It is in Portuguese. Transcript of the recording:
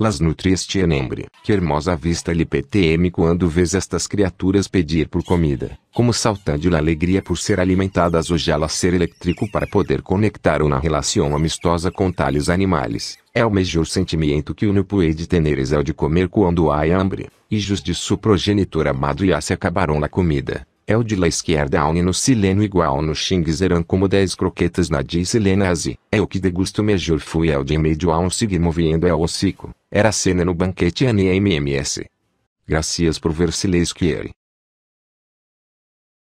las nutrieste enembre. Que hermosa vista lhe ptm quando vês estas criaturas pedir por comida, como saltando na alegria por ser alimentadas ou ser elétrico para poder conectar uma relação amistosa com tales animais. É o melhor sentimento que uno de teneres é o de comer quando há hambre, e just de seu progenitor amado já se acabaram la comida. É o de la esquerda aune no sileno igual no xing zeran como dez croquetas na de silenase. É o que degusto melhor fui é o de meio a um seguir movendo é o hocico. Era a cena no banquete NMMS. Gracias por ver se que ele